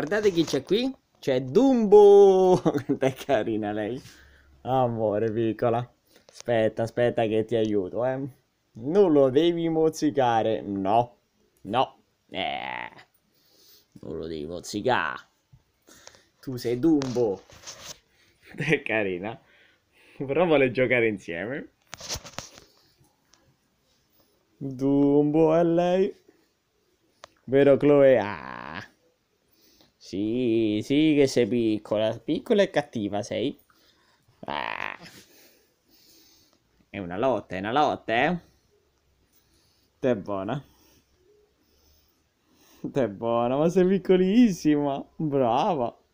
Guardate chi c'è qui. C'è Dumbo. Quanto carina lei. Amore, piccola. Aspetta, aspetta che ti aiuto, eh. Non lo devi mozzicare. No. No. Eh. Non lo devi mozzicare. Tu sei Dumbo. È carina. Però vuole giocare insieme. Dumbo è lei. Vero Chloe? Ah. Sì, sì che sei piccola, piccola e cattiva sei. Ah. È una lotta, è una lotta, eh. Te è buona. Te è buona, ma sei piccolissima. Brava.